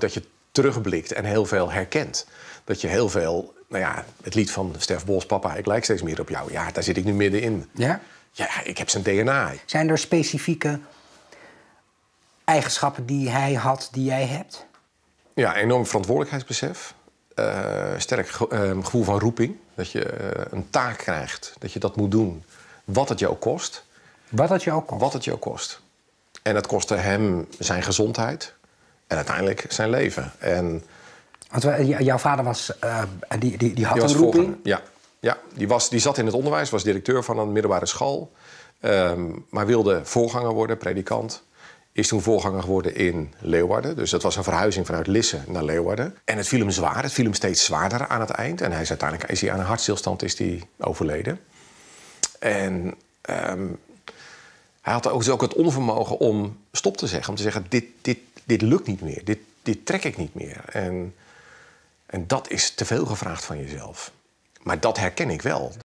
Dat je terugblikt en heel veel herkent. Dat je heel veel, nou ja, het lied van Stef Bols, papa, ik lijk steeds meer op jou. Ja, daar zit ik nu middenin. Ja? Ja, ik heb zijn DNA. Zijn er specifieke eigenschappen die hij had, die jij hebt? Ja, enorm verantwoordelijkheidsbesef. Eh, sterk eh, gevoel van roeping. Dat je eh, een taak krijgt, dat je dat moet doen. Wat het jou kost. Wat het jou kost. Wat het jou kost. En dat kostte hem zijn gezondheid. En uiteindelijk zijn leven. En, Want eh, jouw vader was, uh, die, die, die had een roeping? Ja, ja die, was, die zat in het onderwijs, was directeur van een middelbare school. Ehm, maar wilde voorganger worden, predikant. Is toen voorganger geworden in Leeuwarden. Dus dat was een verhuizing vanuit Lisse naar Leeuwarden. En het viel hem zwaar, het viel hem steeds zwaarder aan het eind. En hij is uiteindelijk is hij aan een hartstilstand is die overleden. En ehm, hij had ook, dus ook het onvermogen om stop te zeggen. Om te zeggen, dit, dit, dit lukt niet meer. Dit, dit trek ik niet meer. En, en dat is te veel gevraagd van jezelf. Maar dat herken ik wel.